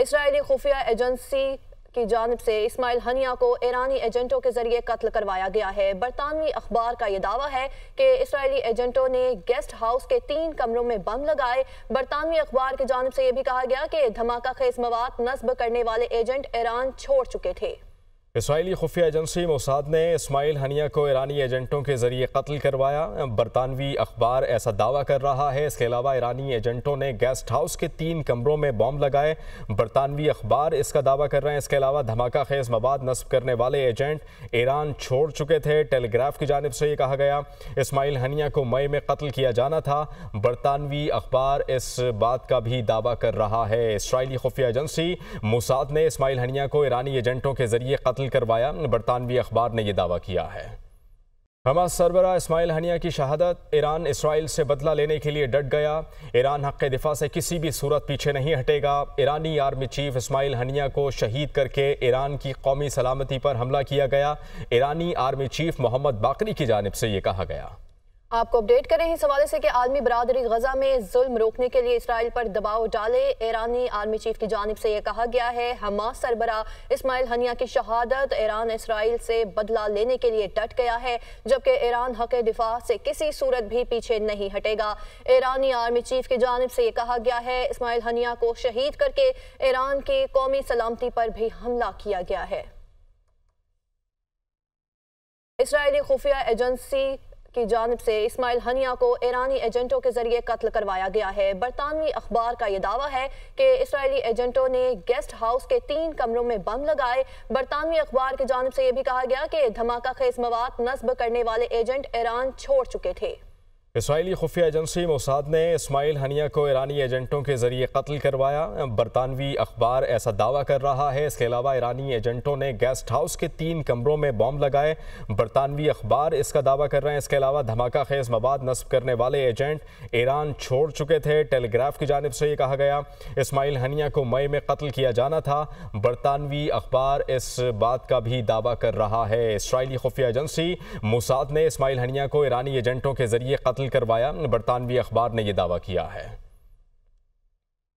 Israeli खुफिया agency की जानब से इस्माइल हनिया को ईरानी एजेंटों के जरिए कत्ल करवाया गया है बरतानवी अखबार का यह दावा है कि इसराइली एजेंटों ने गेस्ट हाउस के तीन कमरों में बम लगाए बरतानवी अखबार की जानब से यह भी कहा गया कि धमाका खेज मवाद नस्ब करने वाले एजेंट ईरान छोड़ चुके थे इसराइली खुफिया एजेंसी मोसाद ने इसमाइल हनिया को ईरानी एजेंटों के जरिए कत्ल करवाया बरतानवी अखबार ऐसा दावा कर रहा है इसके अलावा ईरानी एजेंटों ने गेस्ट हाउस के तीन कमरों में बॉम्ब लगाए बरतानवी अखबार इसका दावा कर रहे हैं इसके अलावा धमाका खेज मवाद नस्ब करने वाले एजेंट ईरान छोड़ चुके थे टेलीग्राफ की जानब से ये कहा गया इसमाइल हनिया को मई में कत्ल किया जाना था बरतानवी अखबार इस बात का भी दावा कर रहा है इसराइली खुफिया एजेंसी मोसाद ने इसमाइल हनिया को ईरानी एजेंटों के जरिए कत्ल कत्ल करवाया बरतानवी अखबार ने यह दावा किया है हमास सरबरा इसमाइल हनिया की शहादत ईरान इसराइल से बदला लेने के लिए डट गया ईरान हक दिफा से किसी भी सूरत पीछे नहीं हटेगा ईरानी आर्मी चीफ इसमाइल हनिया को शहीद करके ईरान की कौमी सलामती पर हमला किया गया ईरानी आर्मी चीफ मोहम्मद बाकरी की जानब से ये कहा गया आपको अपडेट करें इस हवाले से कि आलमी बरदरी गजा में जुल्म रोकने के लिए इसराइल पर दबाव डाले ईरानी आर्मी चीफ की जानब से यह कहा गया है हमास सरबरा इसमाइल हनिया की शहादत ईरान इसराइल से बदला लेने के लिए डट गया है जबकि ईरान हक दिफा से किसी सूरत भी पीछे नहीं हटेगा ईरानी आर्मी चीफ की जानब से यह कहा गया है इसमाइल हनिया को शहीद करके ईरान की कौमी सलामती पर भी हमला किया गया है इसराइली खुफिया एजेंसी की जानब से इसमाइल हनिया को ईरानी एजेंटों के जरिए कत्ल करवाया गया है बरतानवी अखबार का यह दावा है कि इसराइली एजेंटों ने गेस्ट हाउस के तीन कमरों में बम लगाए बरतानवी अखबार की जानब से यह भी कहा गया कि धमाका खेज मवाद नस्ब करने वाले एजेंट ईरान छोड़ चुके थे इसराइली खुफिया एजेंसी मोसाद ने इसमाइल हनिया को ईरानी एजेंटों के ज़रिए कत्ल करवाया बरतानवी अखबार ऐसा दावा कर रहा है इसके अलावा ईरानी एजेंटों ने गेस्ट हाउस के तीन कमरों में बॉम्ब लगाए बरतानवी अखबार इसका दावा कर रहे हैं इसके अलावा धमाका खेज मवाद नस्ब करने वाले एजेंट ईरान छोड़ चुके थे टेलीग्राफ की जानब से ये कहा गया इसमाइल हनिया को मई में कत्ल किया जाना था बरतानवी अखबार इस बात का भी दावा कर रहा है इसराइली खुफिया एजेंसी मोसाद ने इसमाइल हनिया को ईरानी एजेंटों के ज़रिए कत्ल करवाया बरतानवी अखबार ने यह दावा किया है